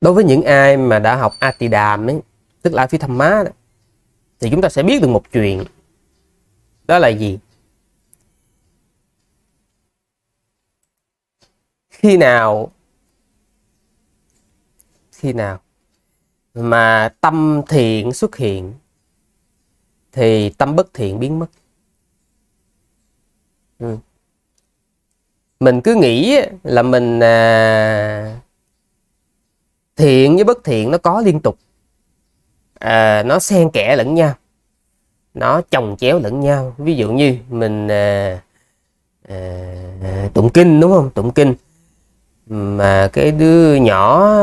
đối với những ai mà đã học Atidam ấy tức là phía thăm má thì chúng ta sẽ biết được một chuyện đó là gì khi nào khi nào mà tâm thiện xuất hiện thì tâm bất thiện biến mất ừ. mình cứ nghĩ là mình à, thiện với bất thiện nó có liên tục à, nó xen kẽ lẫn nhau nó chồng chéo lẫn nhau ví dụ như mình à, à, à tụng kinh đúng không tụng kinh mà cái đứa nhỏ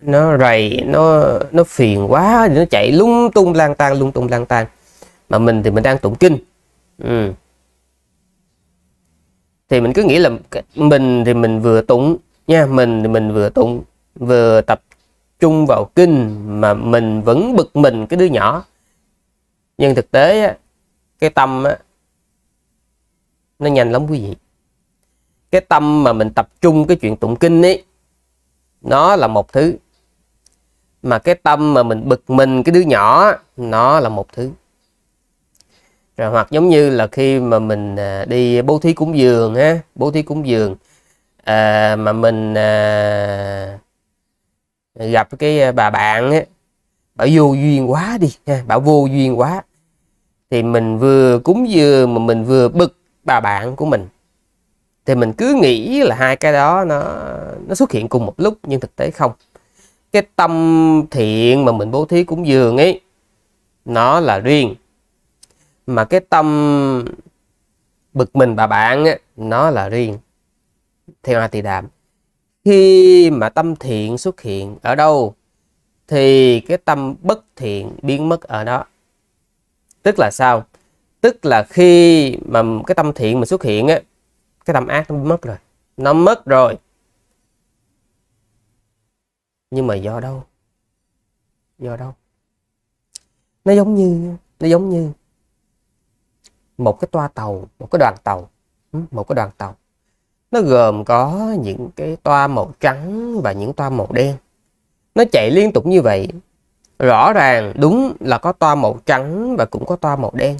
nó rầy nó nó phiền quá nó chạy lung tung lang tan lung tung lang tan mà mình thì mình đang tụng kinh ừ. thì mình cứ nghĩ là mình thì mình vừa tụng nha mình thì mình vừa tụng vừa tập chung vào kinh mà mình vẫn bực mình cái đứa nhỏ nhưng thực tế cái tâm nó nhanh lắm quý vị cái tâm mà mình tập trung cái chuyện tụng kinh ấy nó là một thứ mà cái tâm mà mình bực mình cái đứa nhỏ nó là một thứ rồi hoặc giống như là khi mà mình à, đi bố thí cúng dường á bố thí cúng dường à, mà mình à, gặp cái à, bà bạn ấy, bảo vô duyên quá đi nha bảo vô duyên quá thì mình vừa cúng dường mà mình vừa bực bà bạn của mình thì mình cứ nghĩ là hai cái đó nó nó xuất hiện cùng một lúc nhưng thực tế không cái tâm thiện mà mình bố thí cúng dường ấy nó là riêng mà cái tâm bực mình bà bạn ấy, nó là riêng theo a tỳ đàm khi mà tâm thiện xuất hiện ở đâu thì cái tâm bất thiện biến mất ở đó tức là sao tức là khi mà cái tâm thiện mà xuất hiện á cái tâm ác nó mất rồi nó mất rồi nhưng mà do đâu do đâu nó giống như nó giống như một cái toa tàu một cái đoàn tàu một cái đoàn tàu nó gồm có những cái toa màu trắng và những toa màu đen nó chạy liên tục như vậy rõ ràng đúng là có toa màu trắng và cũng có toa màu đen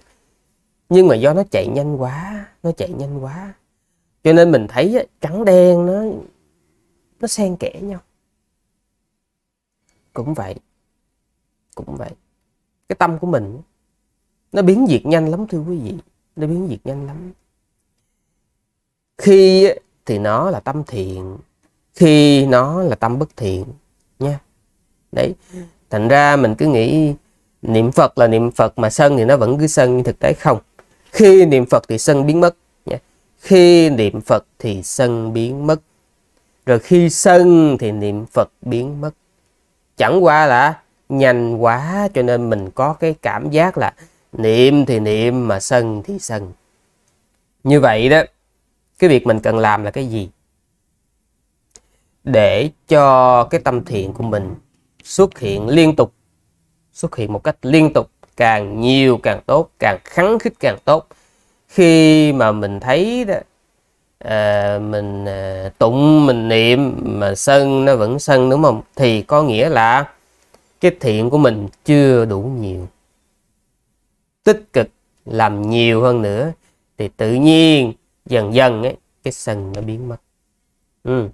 nhưng mà do nó chạy nhanh quá nó chạy nhanh quá cho nên mình thấy trắng đen nó nó xen kẽ nhau cũng vậy cũng vậy cái tâm của mình nó biến diệt nhanh lắm thưa quý vị nó biến diệt nhanh lắm khi thì nó là tâm thiện khi nó là tâm bất thiện nha đấy thành ra mình cứ nghĩ niệm phật là niệm phật mà sân thì nó vẫn cứ sân nhưng thực tế không khi niệm phật thì sân biến mất nha khi niệm phật thì sân biến mất rồi khi sân thì niệm phật biến mất chẳng qua là nhanh quá cho nên mình có cái cảm giác là niệm thì niệm mà sân thì sân như vậy đó cái việc mình cần làm là cái gì để cho cái tâm thiện của mình xuất hiện liên tục xuất hiện một cách liên tục càng nhiều càng tốt càng khắng khích càng tốt khi mà mình thấy đó, à, mình à, tụng mình niệm mà sân nó vẫn sân đúng không thì có nghĩa là cái thiện của mình chưa đủ nhiều tích cực làm nhiều hơn nữa thì tự nhiên dần dần ấy, cái sừng nó biến mất ừ.